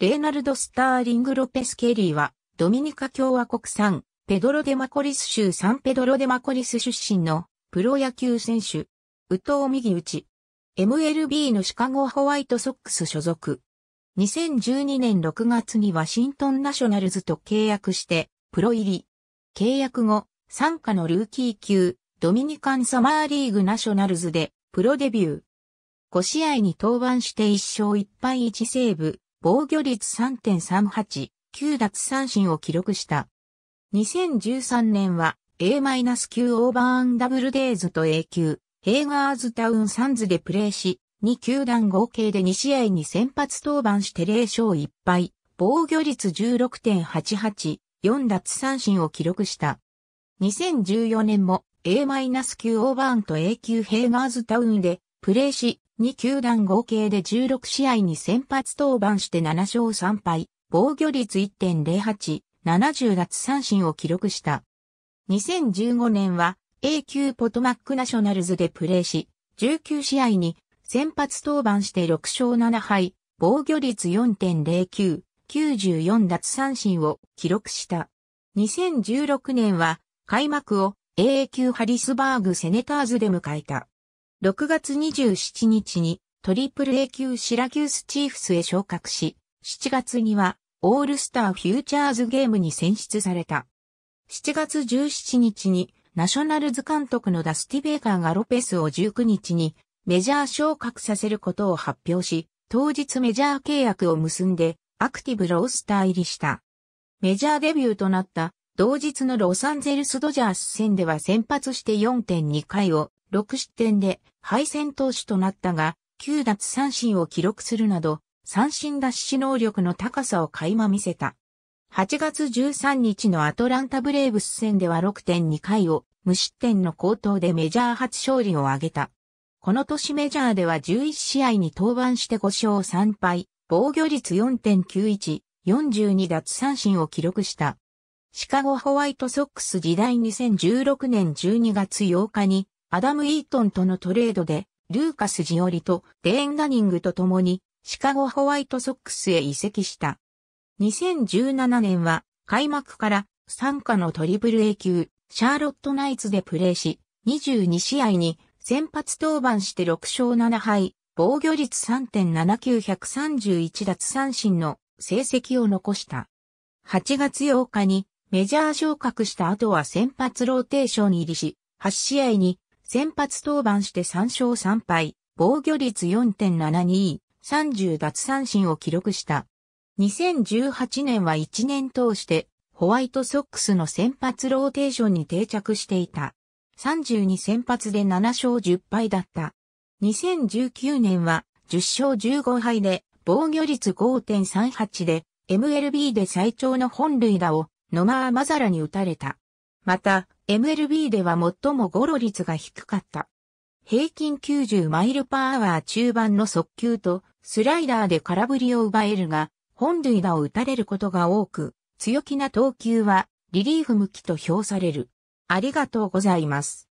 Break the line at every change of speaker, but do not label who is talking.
レーナルド・スターリング・ロペス・ケリーは、ドミニカ共和国産、ペドロ・デ・マコリス州サンペドロ・デ・マコリス出身の、プロ野球選手、宇藤右打 MLB のシカゴホワイトソックス所属。2012年6月にワシントンナショナルズと契約して、プロ入り。契約後、参加のルーキー級、ドミニカンサマーリーグナショナルズで、プロデビュー。5試合に登板して1勝1敗1セーブ、防御率3.38、9奪三振を記録した。2013年は A-9 オーバーアンダブルデイズと A 級、ヘイガーズタウンサンズでプレーし、2球団合計で2試合に先発登板して0勝1敗、防御率16.88、4奪三振を記録した。2014年も A-9 オーバーンと A 級ヘイガーズタウンでプレーし、2球団合計で16試合に先発登板して7勝3敗、防御率1.08、70奪三振を記録した。2015年は A 級ポトマックナショナルズでプレーし、19試合に先発登板して6勝7敗、防御率4.09、94奪三振を記録した。2016年は開幕を A 級ハリスバーグセネターズで迎えた。6月27日にトリプル A 級シラキュースチーフスへ昇格し、7月にはオールスターフューチャーズゲームに選出された。7月17日にナショナルズ監督のダスティベーカーがロペスを19日にメジャー昇格させることを発表し、当日メジャー契約を結んでアクティブロースター入りした。メジャーデビューとなった同日のロサンゼルスドジャース戦では先発して4.2回を6失点で敗戦投手となったが、9奪三振を記録するなど、三振脱取能力の高さを垣間見せた。8月13日のアトランタブレーブス戦では6.2回を無失点の高騰でメジャー初勝利を挙げた。この年メジャーでは11試合に登板して5勝3敗、防御率4.91、42奪三振を記録した。シカゴホワイトソックス時代2016年12月8日にアダム・イートンとのトレードで、ルーカス・ジオリとデーン・ダニングと共に、シカゴ・ホワイトソックスへ移籍した。2017年は、開幕から参加のトリプル A 級、シャーロット・ナイツでプレーし、22試合に先発登板して6勝7敗、防御率3.79131奪三振の成績を残した。8月8日にメジャー昇格した後は先発ローテーション入りし、8試合に先発登板して3勝3敗、防御率4.72、30奪三振を記録した。2018年は1年通してホワイトソックスの先発ローテーションに定着していた。32先発で7勝10敗だった。2019年は10勝15敗で防御率5.38で MLB で最長の本塁打をノマー・マザラに打たれた。また、MLB では最もゴロ率が低かった。平均90マイルパーアワー中盤の速球とスライダーで空振りを奪えるが、本塁打を打たれることが多く、強気な投球はリリーフ向きと評される。ありがとうございます。